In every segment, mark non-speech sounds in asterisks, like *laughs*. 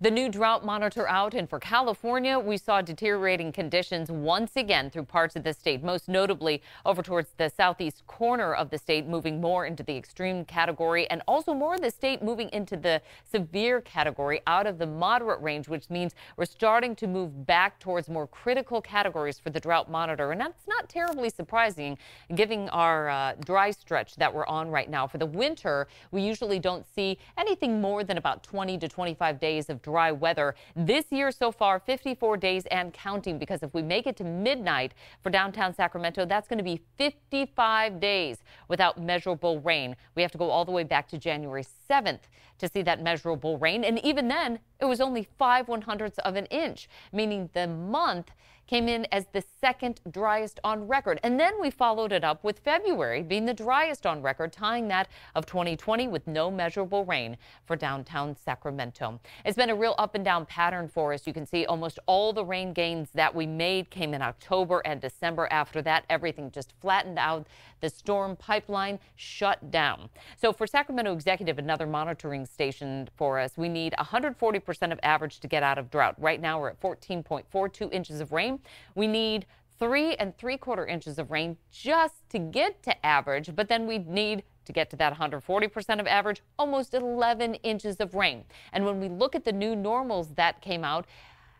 The new drought monitor out, and for California, we saw deteriorating conditions once again through parts of the state, most notably over towards the southeast corner of the state, moving more into the extreme category, and also more of the state moving into the severe category out of the moderate range, which means we're starting to move back towards more critical categories for the drought monitor. And that's not terribly surprising, given our uh, dry stretch that we're on right now. For the winter, we usually don't see anything more than about 20 to 25 days of dry weather. This year so far, 54 days and counting, because if we make it to midnight for downtown Sacramento, that's going to be 55 days without measurable rain. We have to go all the way back to January 7th to see that measurable rain. And even then, it was only 5 one hundredths of an inch, meaning the month came in as the second driest on record. And then we followed it up with February being the driest on record, tying that of 2020 with no measurable rain for downtown Sacramento. It's been a real up and down pattern for us. You can see almost all the rain gains that we made came in October and December. After that, everything just flattened out. The storm pipeline shut down. So for Sacramento Executive, enough another monitoring station for us. We need 140% of average to get out of drought. Right now, we're at 14.42 inches of rain. We need three and three quarter inches of rain just to get to average, but then we need to get to that 140% of average, almost 11 inches of rain. And when we look at the new normals that came out,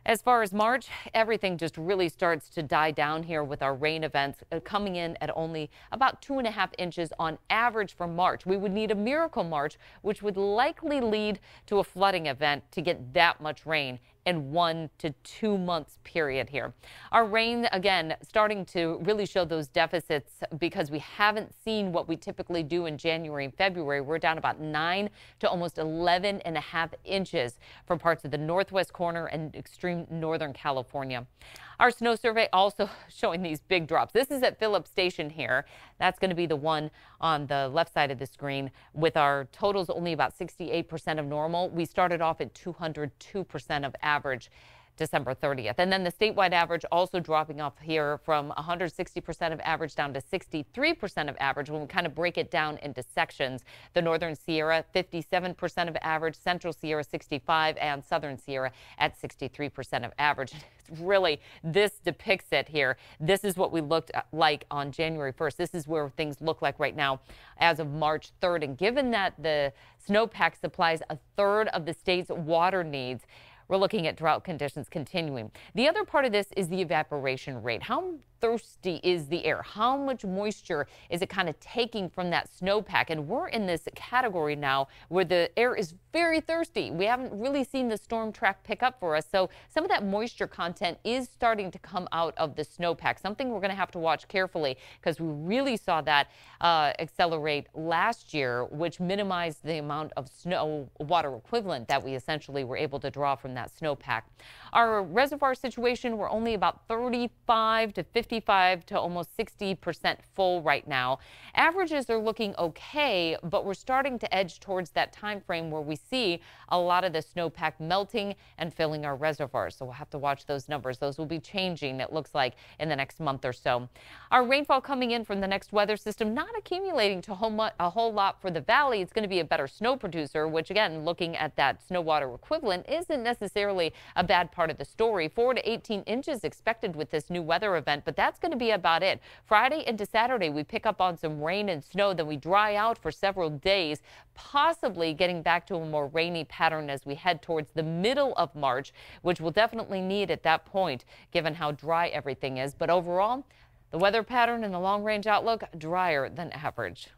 as far as March, everything just really starts to die down here with our rain events uh, coming in at only about two and a half inches on average for March. We would need a miracle March, which would likely lead to a flooding event to get that much rain in one to two months period here. Our rain, again, starting to really show those deficits because we haven't seen what we typically do in January and February. We're down about nine to almost 11 and a half inches for parts of the northwest corner and extreme Northern California. Our snow survey also *laughs* showing these big drops. This is at Phillips Station here. That's going to be the one on the left side of the screen with our totals only about 68% of normal. We started off at 202% of average. December 30th. And then the statewide average also dropping off here from 160% of average down to 63% of average when we kind of break it down into sections. The Northern Sierra, 57% of average, Central Sierra, 65, and Southern Sierra at 63% of average. *laughs* really, this depicts it here. This is what we looked uh, like on January 1st. This is where things look like right now as of March 3rd. And given that the snowpack supplies a third of the state's water needs, we're looking at drought conditions continuing. The other part of this is the evaporation rate. How thirsty is the air? How much moisture is it kind of taking from that snowpack? And we're in this category now where the air is very thirsty. We haven't really seen the storm track pick up for us. So some of that moisture content is starting to come out of the snowpack, something we're going to have to watch carefully because we really saw that uh, accelerate last year, which minimized the amount of snow water equivalent that we essentially were able to draw from that snowpack. Our reservoir situation, we're only about 35 to 50 55 to almost 60% full right now. Averages are looking okay, but we're starting to edge towards that time frame where we see a lot of the snowpack melting and filling our reservoirs. So we'll have to watch those numbers. Those will be changing, it looks like, in the next month or so. Our rainfall coming in from the next weather system not accumulating to a whole lot for the valley. It's going to be a better snow producer, which again, looking at that snow water equivalent isn't necessarily a bad part of the story. 4 to 18 inches expected with this new weather event, but that's going to be about it. Friday into Saturday, we pick up on some rain and snow, then we dry out for several days, possibly getting back to a more rainy pattern as we head towards the middle of March, which we'll definitely need at that point, given how dry everything is. But overall, the weather pattern and the long range outlook drier than average.